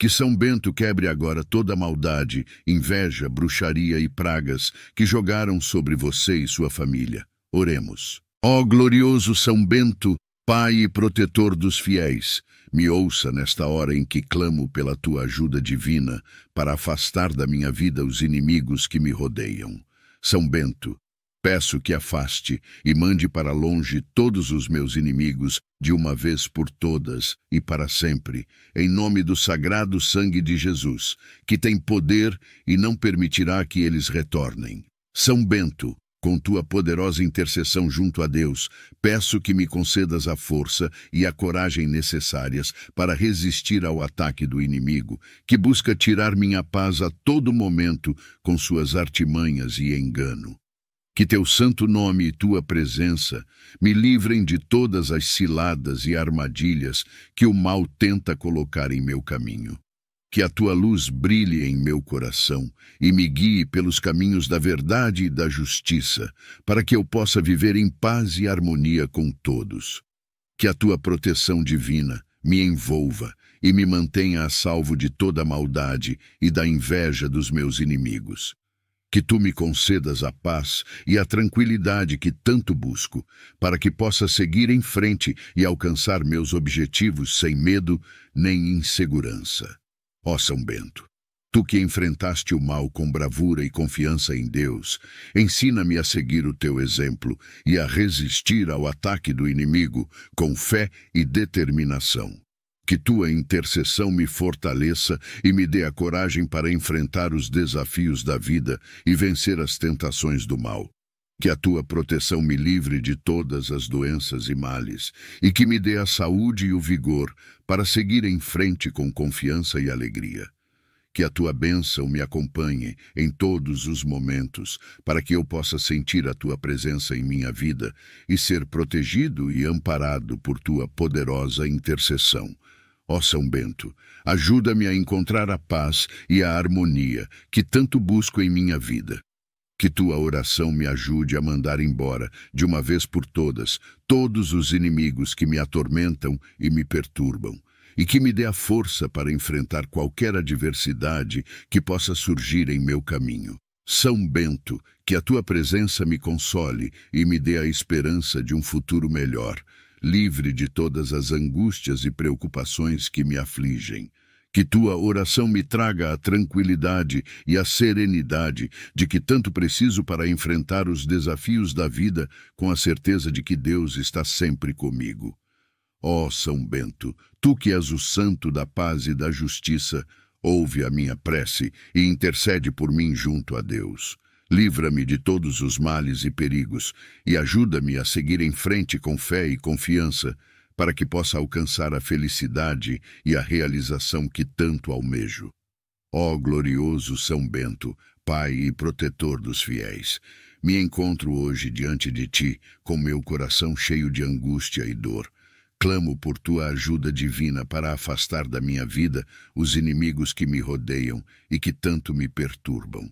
Que São Bento quebre agora toda maldade, inveja, bruxaria e pragas que jogaram sobre você e sua família. Oremos. Ó glorioso São Bento, Pai e protetor dos fiéis, me ouça nesta hora em que clamo pela tua ajuda divina para afastar da minha vida os inimigos que me rodeiam. São Bento, Peço que afaste e mande para longe todos os meus inimigos, de uma vez por todas e para sempre, em nome do sagrado sangue de Jesus, que tem poder e não permitirá que eles retornem. São Bento, com tua poderosa intercessão junto a Deus, peço que me concedas a força e a coragem necessárias para resistir ao ataque do inimigo, que busca tirar minha paz a todo momento com suas artimanhas e engano. Que teu santo nome e tua presença me livrem de todas as ciladas e armadilhas que o mal tenta colocar em meu caminho. Que a tua luz brilhe em meu coração e me guie pelos caminhos da verdade e da justiça, para que eu possa viver em paz e harmonia com todos. Que a tua proteção divina me envolva e me mantenha a salvo de toda a maldade e da inveja dos meus inimigos que tu me concedas a paz e a tranquilidade que tanto busco, para que possa seguir em frente e alcançar meus objetivos sem medo nem insegurança. Ó São Bento, tu que enfrentaste o mal com bravura e confiança em Deus, ensina-me a seguir o teu exemplo e a resistir ao ataque do inimigo com fé e determinação que tua intercessão me fortaleça e me dê a coragem para enfrentar os desafios da vida e vencer as tentações do mal. Que a tua proteção me livre de todas as doenças e males, e que me dê a saúde e o vigor para seguir em frente com confiança e alegria. Que a tua bênção me acompanhe em todos os momentos, para que eu possa sentir a tua presença em minha vida e ser protegido e amparado por tua poderosa intercessão. Ó São Bento, ajuda-me a encontrar a paz e a harmonia que tanto busco em minha vida. Que tua oração me ajude a mandar embora, de uma vez por todas, todos os inimigos que me atormentam e me perturbam, e que me dê a força para enfrentar qualquer adversidade que possa surgir em meu caminho. São Bento, que a tua presença me console e me dê a esperança de um futuro melhor, livre de todas as angústias e preocupações que me afligem. Que tua oração me traga a tranquilidade e a serenidade de que tanto preciso para enfrentar os desafios da vida com a certeza de que Deus está sempre comigo. Ó oh, São Bento, tu que és o santo da paz e da justiça, ouve a minha prece e intercede por mim junto a Deus. Livra-me de todos os males e perigos e ajuda-me a seguir em frente com fé e confiança, para que possa alcançar a felicidade e a realização que tanto almejo. Ó glorioso São Bento, Pai e protetor dos fiéis, me encontro hoje diante de ti, com meu coração cheio de angústia e dor. Clamo por tua ajuda divina para afastar da minha vida os inimigos que me rodeiam e que tanto me perturbam.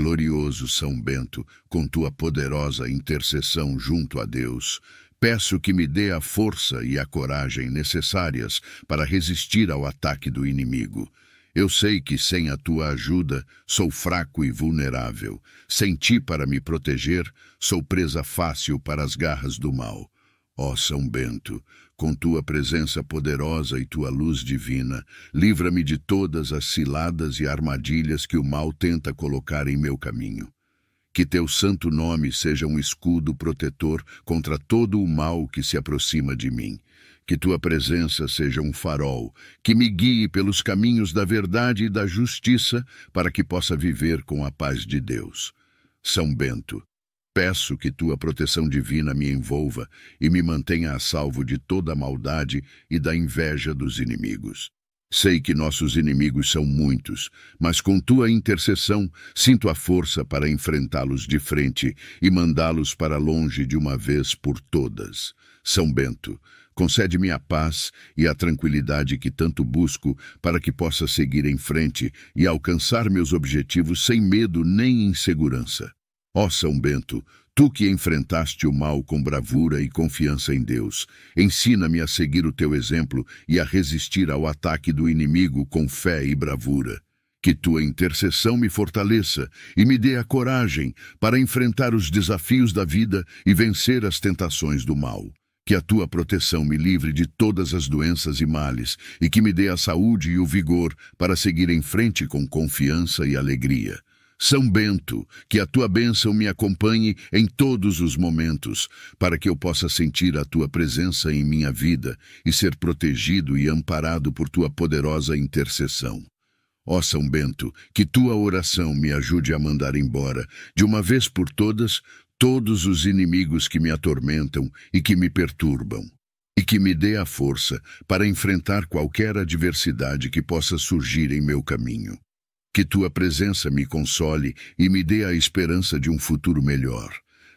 Glorioso São Bento, com tua poderosa intercessão junto a Deus, peço que me dê a força e a coragem necessárias para resistir ao ataque do inimigo. Eu sei que sem a tua ajuda sou fraco e vulnerável. Sem ti para me proteger, sou presa fácil para as garras do mal. Ó São Bento, com tua presença poderosa e tua luz divina, livra-me de todas as ciladas e armadilhas que o mal tenta colocar em meu caminho. Que teu santo nome seja um escudo protetor contra todo o mal que se aproxima de mim. Que tua presença seja um farol, que me guie pelos caminhos da verdade e da justiça, para que possa viver com a paz de Deus. São Bento, Peço que tua proteção divina me envolva e me mantenha a salvo de toda a maldade e da inveja dos inimigos. Sei que nossos inimigos são muitos, mas com tua intercessão sinto a força para enfrentá-los de frente e mandá-los para longe de uma vez por todas. São Bento, concede-me a paz e a tranquilidade que tanto busco para que possa seguir em frente e alcançar meus objetivos sem medo nem insegurança. Ó São Bento, tu que enfrentaste o mal com bravura e confiança em Deus, ensina-me a seguir o teu exemplo e a resistir ao ataque do inimigo com fé e bravura. Que tua intercessão me fortaleça e me dê a coragem para enfrentar os desafios da vida e vencer as tentações do mal. Que a tua proteção me livre de todas as doenças e males e que me dê a saúde e o vigor para seguir em frente com confiança e alegria. São Bento, que a tua bênção me acompanhe em todos os momentos, para que eu possa sentir a tua presença em minha vida e ser protegido e amparado por tua poderosa intercessão. Ó São Bento, que tua oração me ajude a mandar embora, de uma vez por todas, todos os inimigos que me atormentam e que me perturbam, e que me dê a força para enfrentar qualquer adversidade que possa surgir em meu caminho. Que tua presença me console e me dê a esperança de um futuro melhor,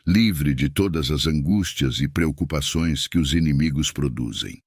livre de todas as angústias e preocupações que os inimigos produzem.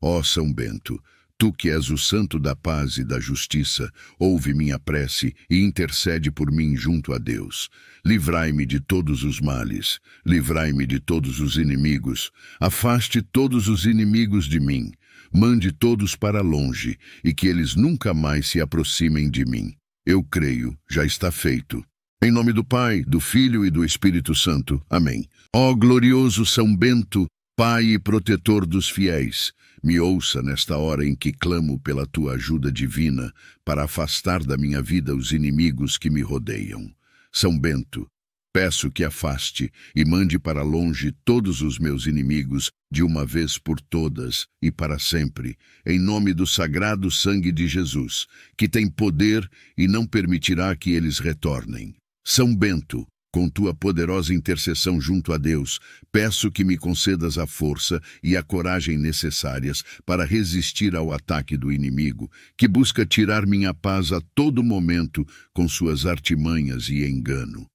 Ó São Bento, tu que és o santo da paz e da justiça, ouve minha prece e intercede por mim junto a Deus. Livrai-me de todos os males, livrai-me de todos os inimigos, afaste todos os inimigos de mim mande todos para longe e que eles nunca mais se aproximem de mim eu creio, já está feito. Em nome do Pai, do Filho e do Espírito Santo. Amém. Ó glorioso São Bento, Pai e protetor dos fiéis, me ouça nesta hora em que clamo pela tua ajuda divina para afastar da minha vida os inimigos que me rodeiam. São Bento, Peço que afaste e mande para longe todos os meus inimigos, de uma vez por todas e para sempre, em nome do sagrado sangue de Jesus, que tem poder e não permitirá que eles retornem. São Bento, com tua poderosa intercessão junto a Deus, peço que me concedas a força e a coragem necessárias para resistir ao ataque do inimigo, que busca tirar minha paz a todo momento com suas artimanhas e engano.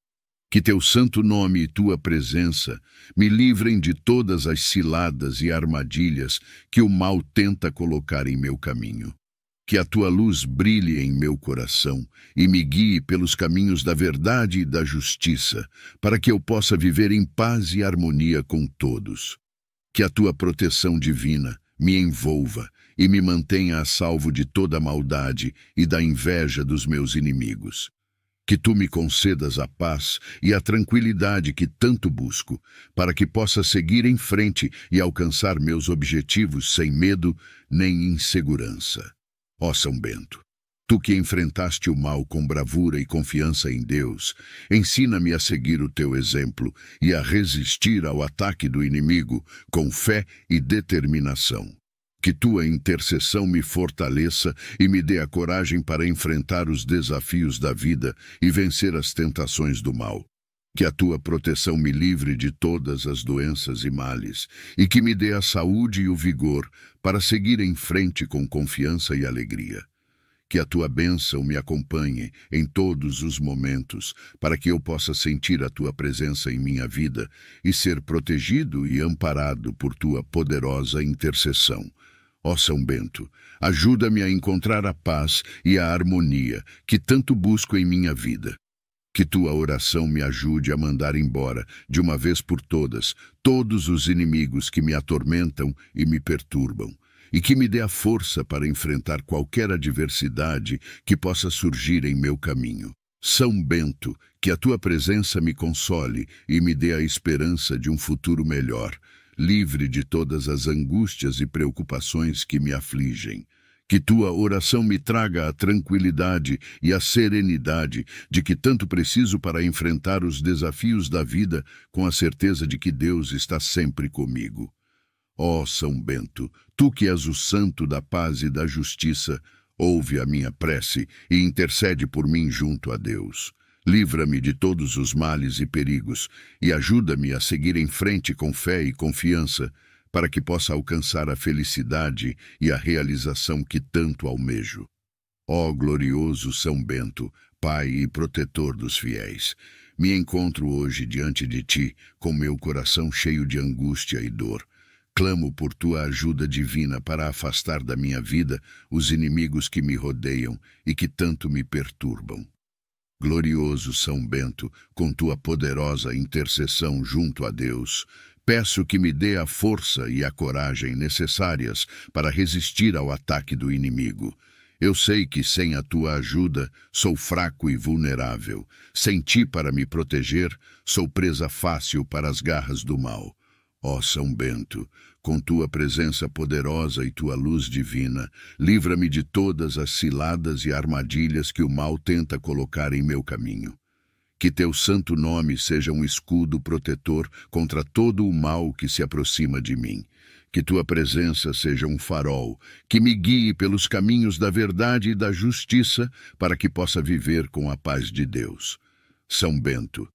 Que teu santo nome e tua presença me livrem de todas as ciladas e armadilhas que o mal tenta colocar em meu caminho. Que a tua luz brilhe em meu coração e me guie pelos caminhos da verdade e da justiça, para que eu possa viver em paz e harmonia com todos. Que a tua proteção divina me envolva e me mantenha a salvo de toda a maldade e da inveja dos meus inimigos que tu me concedas a paz e a tranquilidade que tanto busco, para que possa seguir em frente e alcançar meus objetivos sem medo nem insegurança. Ó São Bento, tu que enfrentaste o mal com bravura e confiança em Deus, ensina-me a seguir o teu exemplo e a resistir ao ataque do inimigo com fé e determinação. Que tua intercessão me fortaleça e me dê a coragem para enfrentar os desafios da vida e vencer as tentações do mal. Que a tua proteção me livre de todas as doenças e males, e que me dê a saúde e o vigor para seguir em frente com confiança e alegria. Que a tua bênção me acompanhe em todos os momentos, para que eu possa sentir a tua presença em minha vida e ser protegido e amparado por tua poderosa intercessão. Ó São Bento, ajuda-me a encontrar a paz e a harmonia que tanto busco em minha vida. Que tua oração me ajude a mandar embora, de uma vez por todas, todos os inimigos que me atormentam e me perturbam, e que me dê a força para enfrentar qualquer adversidade que possa surgir em meu caminho. São Bento, que a tua presença me console e me dê a esperança de um futuro melhor, livre de todas as angústias e preocupações que me afligem. Que tua oração me traga a tranquilidade e a serenidade de que tanto preciso para enfrentar os desafios da vida com a certeza de que Deus está sempre comigo. Ó oh, São Bento, tu que és o santo da paz e da justiça, ouve a minha prece e intercede por mim junto a Deus. Livra-me de todos os males e perigos e ajuda-me a seguir em frente com fé e confiança, para que possa alcançar a felicidade e a realização que tanto almejo. Ó glorioso São Bento, Pai e protetor dos fiéis, me encontro hoje diante de ti, com meu coração cheio de angústia e dor. Clamo por tua ajuda divina para afastar da minha vida os inimigos que me rodeiam e que tanto me perturbam. Glorioso São Bento, com tua poderosa intercessão junto a Deus, peço que me dê a força e a coragem necessárias para resistir ao ataque do inimigo. Eu sei que sem a tua ajuda sou fraco e vulnerável. Sem ti para me proteger, sou presa fácil para as garras do mal. Ó São Bento, com tua presença poderosa e tua luz divina, livra-me de todas as ciladas e armadilhas que o mal tenta colocar em meu caminho. Que teu santo nome seja um escudo protetor contra todo o mal que se aproxima de mim. Que tua presença seja um farol, que me guie pelos caminhos da verdade e da justiça, para que possa viver com a paz de Deus. São Bento,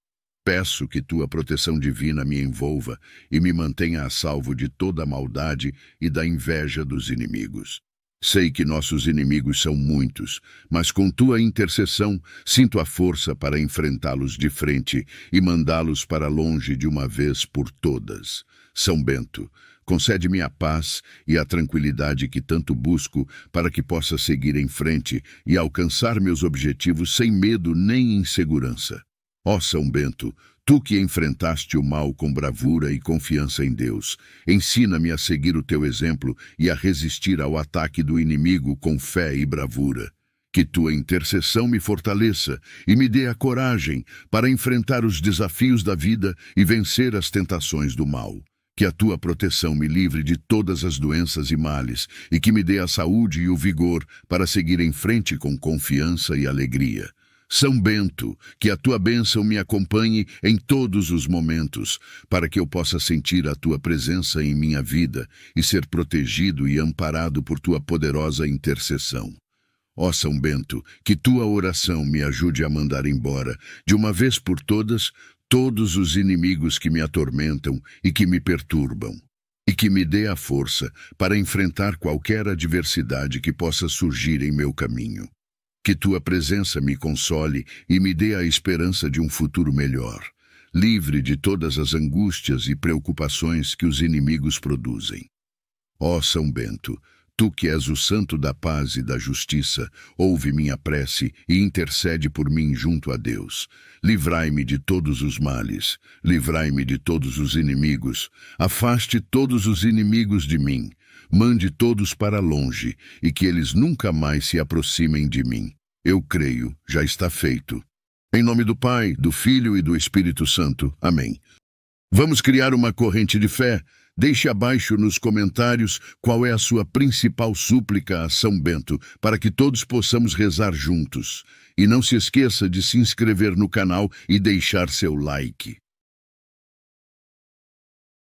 Peço que tua proteção divina me envolva e me mantenha a salvo de toda a maldade e da inveja dos inimigos. Sei que nossos inimigos são muitos, mas com tua intercessão sinto a força para enfrentá-los de frente e mandá-los para longe de uma vez por todas. São Bento, concede-me a paz e a tranquilidade que tanto busco para que possa seguir em frente e alcançar meus objetivos sem medo nem insegurança. Ó São Bento, tu que enfrentaste o mal com bravura e confiança em Deus, ensina-me a seguir o teu exemplo e a resistir ao ataque do inimigo com fé e bravura. Que tua intercessão me fortaleça e me dê a coragem para enfrentar os desafios da vida e vencer as tentações do mal. Que a tua proteção me livre de todas as doenças e males e que me dê a saúde e o vigor para seguir em frente com confiança e alegria. São Bento, que a tua bênção me acompanhe em todos os momentos, para que eu possa sentir a tua presença em minha vida e ser protegido e amparado por tua poderosa intercessão. Ó São Bento, que tua oração me ajude a mandar embora, de uma vez por todas, todos os inimigos que me atormentam e que me perturbam, e que me dê a força para enfrentar qualquer adversidade que possa surgir em meu caminho. Que tua presença me console e me dê a esperança de um futuro melhor, livre de todas as angústias e preocupações que os inimigos produzem. Ó São Bento, tu que és o santo da paz e da justiça, ouve minha prece e intercede por mim junto a Deus. Livrai-me de todos os males, livrai-me de todos os inimigos, afaste todos os inimigos de mim Mande todos para longe e que eles nunca mais se aproximem de mim. Eu creio, já está feito. Em nome do Pai, do Filho e do Espírito Santo. Amém. Vamos criar uma corrente de fé. Deixe abaixo nos comentários qual é a sua principal súplica a São Bento, para que todos possamos rezar juntos. E não se esqueça de se inscrever no canal e deixar seu like.